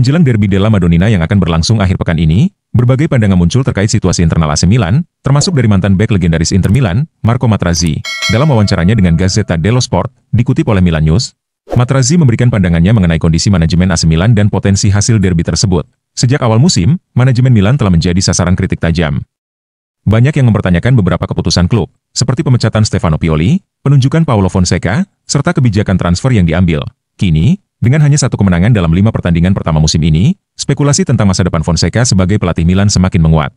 Menjelang derby della Madonina yang akan berlangsung akhir pekan ini, berbagai pandangan muncul terkait situasi internal AC Milan, termasuk dari mantan bek legendaris Inter Milan, Marco Materazzi. Dalam wawancaranya dengan Gazzetta dello Sport, dikutip oleh Milan News, Materazzi memberikan pandangannya mengenai kondisi manajemen AC Milan dan potensi hasil derby tersebut. Sejak awal musim, manajemen Milan telah menjadi sasaran kritik tajam. Banyak yang mempertanyakan beberapa keputusan klub, seperti pemecatan Stefano Pioli, penunjukan Paolo Fonseca, serta kebijakan transfer yang diambil. Kini, dengan hanya satu kemenangan dalam lima pertandingan pertama musim ini, spekulasi tentang masa depan Fonseca sebagai pelatih Milan semakin menguat.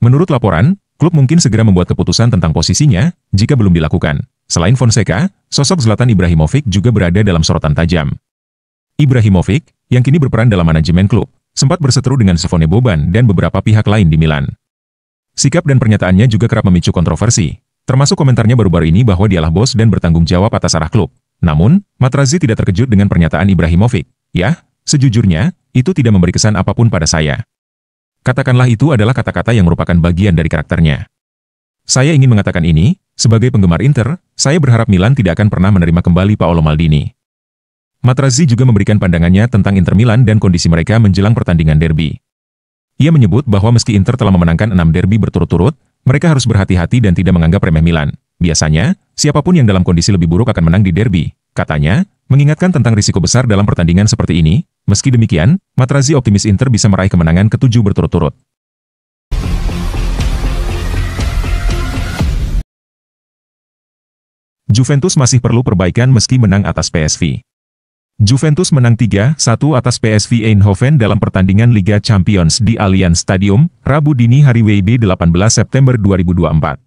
Menurut laporan, klub mungkin segera membuat keputusan tentang posisinya jika belum dilakukan. Selain Fonseca, sosok Zlatan Ibrahimovic juga berada dalam sorotan tajam. Ibrahimovic, yang kini berperan dalam manajemen klub, sempat berseteru dengan Sifone Boban dan beberapa pihak lain di Milan. Sikap dan pernyataannya juga kerap memicu kontroversi, termasuk komentarnya baru-baru ini bahwa dialah bos dan bertanggung jawab atas arah klub. Namun, Matrazi tidak terkejut dengan pernyataan Ibrahimovic. Ya, sejujurnya, itu tidak memberi kesan apapun pada saya. Katakanlah itu adalah kata-kata yang merupakan bagian dari karakternya. Saya ingin mengatakan ini, sebagai penggemar Inter, saya berharap Milan tidak akan pernah menerima kembali Paolo Maldini. Matrazi juga memberikan pandangannya tentang Inter Milan dan kondisi mereka menjelang pertandingan derby. Ia menyebut bahwa meski Inter telah memenangkan enam derby berturut-turut, mereka harus berhati-hati dan tidak menganggap remeh Milan. Biasanya, Siapapun yang dalam kondisi lebih buruk akan menang di derby, katanya, mengingatkan tentang risiko besar dalam pertandingan seperti ini, meski demikian, Matrazi optimis Inter bisa meraih kemenangan ketujuh berturut-turut. Juventus masih perlu perbaikan meski menang atas PSV. Juventus menang 3-1 atas PSV Eindhoven dalam pertandingan Liga Champions di Allianz Stadium, Rabu dini hari WIB 18 September 2024.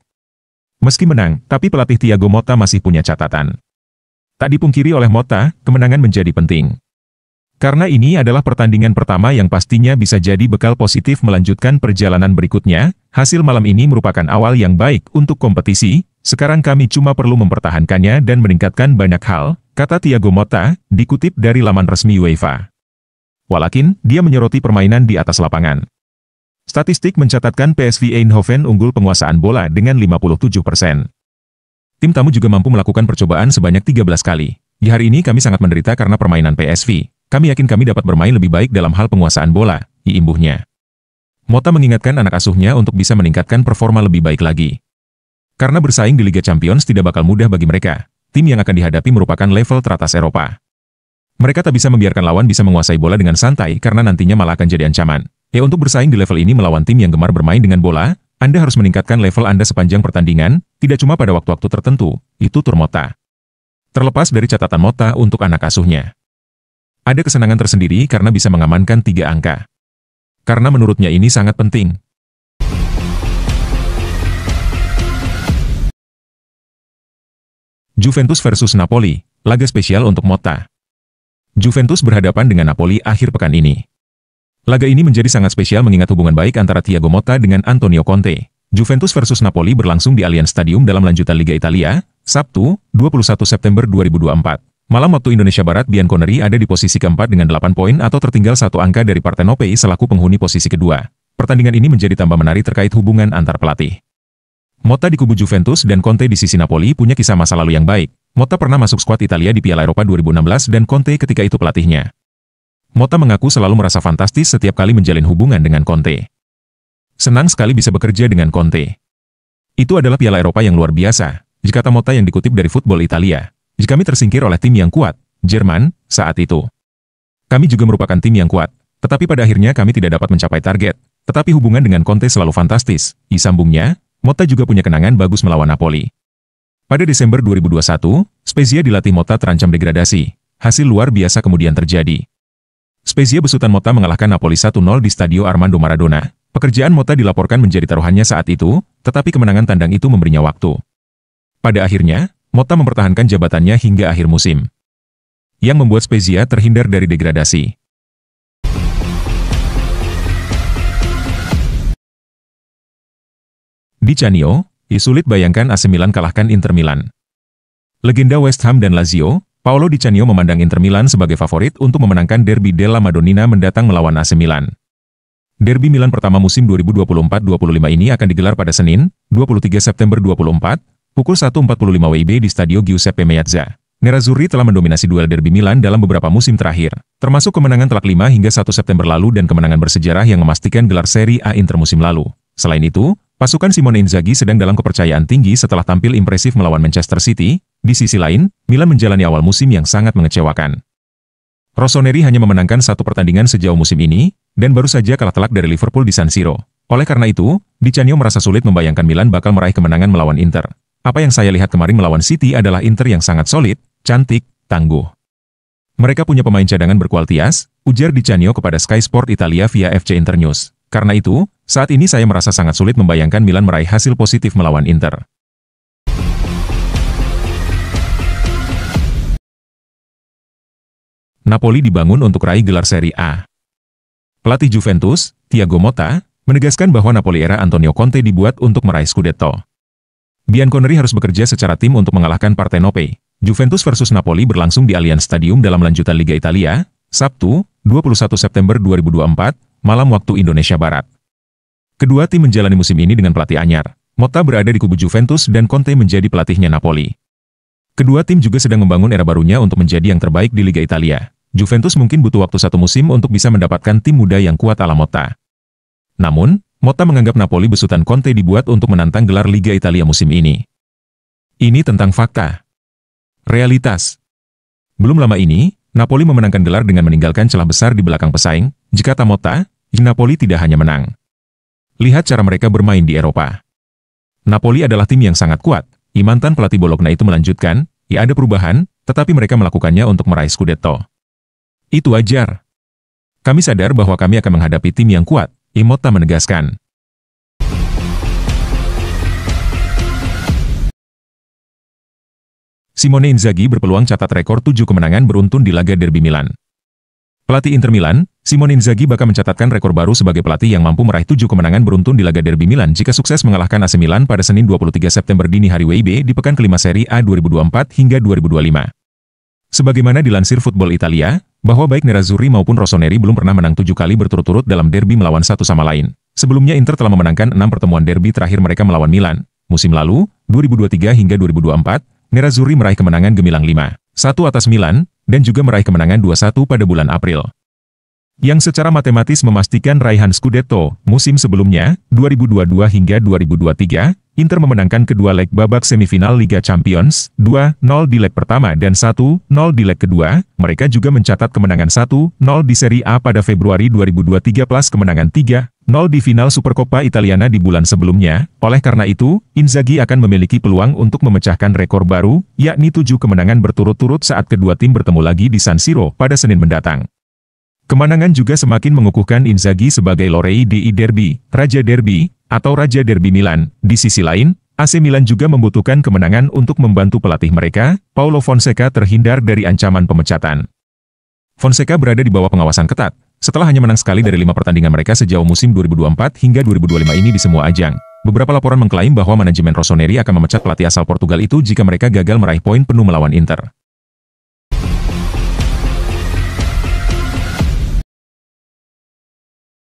Meski menang, tapi pelatih Thiago Mota masih punya catatan. Tak dipungkiri oleh Mota, kemenangan menjadi penting. Karena ini adalah pertandingan pertama yang pastinya bisa jadi bekal positif melanjutkan perjalanan berikutnya, hasil malam ini merupakan awal yang baik untuk kompetisi, sekarang kami cuma perlu mempertahankannya dan meningkatkan banyak hal, kata Thiago Mota, dikutip dari laman resmi UEFA. Walakin, dia menyoroti permainan di atas lapangan. Statistik mencatatkan PSV Eindhoven unggul penguasaan bola dengan 57 persen. Tim tamu juga mampu melakukan percobaan sebanyak 13 kali. Di hari ini kami sangat menderita karena permainan PSV. Kami yakin kami dapat bermain lebih baik dalam hal penguasaan bola, diimbuhnya. Mota mengingatkan anak asuhnya untuk bisa meningkatkan performa lebih baik lagi. Karena bersaing di Liga Champions tidak bakal mudah bagi mereka, tim yang akan dihadapi merupakan level teratas Eropa. Mereka tak bisa membiarkan lawan bisa menguasai bola dengan santai karena nantinya malah akan jadi ancaman. Ya untuk bersaing di level ini melawan tim yang gemar bermain dengan bola, Anda harus meningkatkan level Anda sepanjang pertandingan, tidak cuma pada waktu-waktu tertentu, itu tur Mota. Terlepas dari catatan Mota untuk anak asuhnya. Ada kesenangan tersendiri karena bisa mengamankan tiga angka. Karena menurutnya ini sangat penting, Juventus versus Napoli, laga spesial untuk Mota. Juventus berhadapan dengan Napoli akhir pekan ini. Laga ini menjadi sangat spesial mengingat hubungan baik antara Thiago Motta dengan Antonio Conte. Juventus versus Napoli berlangsung di Allianz Stadium dalam lanjutan Liga Italia, Sabtu, 21 September 2024. Malam waktu Indonesia Barat, Bianconeri ada di posisi keempat dengan 8 poin atau tertinggal satu angka dari Partenopei selaku penghuni posisi kedua. Pertandingan ini menjadi tambah menarik terkait hubungan antar pelatih. Motta di kubu Juventus dan Conte di sisi Napoli punya kisah masa lalu yang baik. Motta pernah masuk skuad Italia di Piala Eropa 2016 dan Conte ketika itu pelatihnya. Mota mengaku selalu merasa fantastis setiap kali menjalin hubungan dengan Conte. Senang sekali bisa bekerja dengan Conte. Itu adalah piala Eropa yang luar biasa, jika kata Mota yang dikutip dari Football Italia. Jika kami tersingkir oleh tim yang kuat, Jerman, saat itu. Kami juga merupakan tim yang kuat, tetapi pada akhirnya kami tidak dapat mencapai target. Tetapi hubungan dengan Conte selalu fantastis. sambungnya. Mota juga punya kenangan bagus melawan Napoli. Pada Desember 2021, Spezia dilatih Mota terancam degradasi. Hasil luar biasa kemudian terjadi. Spezia besutan Mota mengalahkan Napoli 1-0 di Stadio Armando Maradona. Pekerjaan Mota dilaporkan menjadi taruhannya saat itu, tetapi kemenangan tandang itu memberinya waktu. Pada akhirnya, Mota mempertahankan jabatannya hingga akhir musim. Yang membuat Spezia terhindar dari degradasi. Di Canio, Isulit bayangkan AC Milan kalahkan Inter Milan. Legenda West Ham dan Lazio, Paolo Di Canio memandang Inter Milan sebagai favorit untuk memenangkan derby della Madonnina mendatang melawan AC Milan. Derby Milan pertama musim 2024-25 ini akan digelar pada Senin, 23 September 24, pukul 1.45 WIB di Stadio Giuseppe Meazza. Nerazzurri telah mendominasi duel derby Milan dalam beberapa musim terakhir, termasuk kemenangan telak 5 hingga 1 September lalu dan kemenangan bersejarah yang memastikan gelar Serie A Inter musim lalu. Selain itu, Pasukan Simone Inzaghi sedang dalam kepercayaan tinggi setelah tampil impresif melawan Manchester City, di sisi lain, Milan menjalani awal musim yang sangat mengecewakan. Rossoneri hanya memenangkan satu pertandingan sejauh musim ini, dan baru saja kalah telak dari Liverpool di San Siro. Oleh karena itu, Di Canio merasa sulit membayangkan Milan bakal meraih kemenangan melawan Inter. Apa yang saya lihat kemarin melawan City adalah Inter yang sangat solid, cantik, tangguh. Mereka punya pemain cadangan berkualitas, ujar Di Canio kepada Sky Sport Italia via FC Internews. Karena itu, saat ini saya merasa sangat sulit membayangkan Milan meraih hasil positif melawan Inter. Napoli dibangun untuk raih gelar Serie A. Pelatih Juventus, Thiago Motta, menegaskan bahwa Napoli era Antonio Conte dibuat untuk meraih Scudetto. Bianconeri harus bekerja secara tim untuk mengalahkan Partenope. Juventus versus Napoli berlangsung di Allianz Stadium dalam lanjutan Liga Italia, Sabtu, 21 September 2024, malam waktu Indonesia Barat. Kedua tim menjalani musim ini dengan pelatih anyar. Motta berada di kubu Juventus dan Conte menjadi pelatihnya Napoli. Kedua tim juga sedang membangun era barunya untuk menjadi yang terbaik di Liga Italia. Juventus mungkin butuh waktu satu musim untuk bisa mendapatkan tim muda yang kuat ala Motta. Namun, Motta menganggap Napoli besutan Conte dibuat untuk menantang gelar Liga Italia musim ini. Ini tentang fakta. Realitas. Belum lama ini, Napoli memenangkan gelar dengan meninggalkan celah besar di belakang pesaing, jika Tamota, Napoli tidak hanya menang. Lihat cara mereka bermain di Eropa. Napoli adalah tim yang sangat kuat. Imantan pelatih Bologna itu melanjutkan, ya ada perubahan, tetapi mereka melakukannya untuk meraih Scudetto. Itu wajar. Kami sadar bahwa kami akan menghadapi tim yang kuat, Imota menegaskan. Simone Inzaghi berpeluang catat rekor 7 kemenangan beruntun di laga Derby Milan. Pelatih Inter Milan, Simone Inzaghi bakal mencatatkan rekor baru sebagai pelatih yang mampu meraih tujuh kemenangan beruntun di laga derby Milan jika sukses mengalahkan AC Milan pada Senin 23 September dini hari WIB di pekan kelima Serie A 2024 hingga 2025. Sebagaimana dilansir Football Italia, bahwa baik Nerazzurri maupun Rossoneri belum pernah menang tujuh kali berturut-turut dalam derby melawan satu sama lain. Sebelumnya Inter telah memenangkan enam pertemuan derby terakhir mereka melawan Milan. Musim lalu, 2023 hingga 2024, Nerazzurri meraih kemenangan gemilang 5. 1 atas Milan, dan juga meraih kemenangan 2-1 pada bulan April. Yang secara matematis memastikan raihan Scudetto, musim sebelumnya, 2022 hingga 2023, Inter memenangkan kedua leg babak semifinal Liga Champions, 2-0 di leg pertama dan 1-0 di leg kedua, mereka juga mencatat kemenangan 1-0 di Serie A pada Februari 2023 plus kemenangan 0 di final Supercoppa Italiana di bulan sebelumnya, oleh karena itu, Inzaghi akan memiliki peluang untuk memecahkan rekor baru, yakni tujuh kemenangan berturut-turut saat kedua tim bertemu lagi di San Siro pada Senin mendatang. Kemenangan juga semakin mengukuhkan Inzaghi sebagai lorei di derby, Raja Derby, atau Raja Derby Milan. Di sisi lain, AC Milan juga membutuhkan kemenangan untuk membantu pelatih mereka, Paulo Fonseca terhindar dari ancaman pemecatan. Fonseca berada di bawah pengawasan ketat, setelah hanya menang sekali dari lima pertandingan mereka sejauh musim 2024 hingga 2025 ini di semua ajang, beberapa laporan mengklaim bahwa manajemen Rossoneri akan memecat pelatih asal Portugal itu jika mereka gagal meraih poin penuh melawan Inter.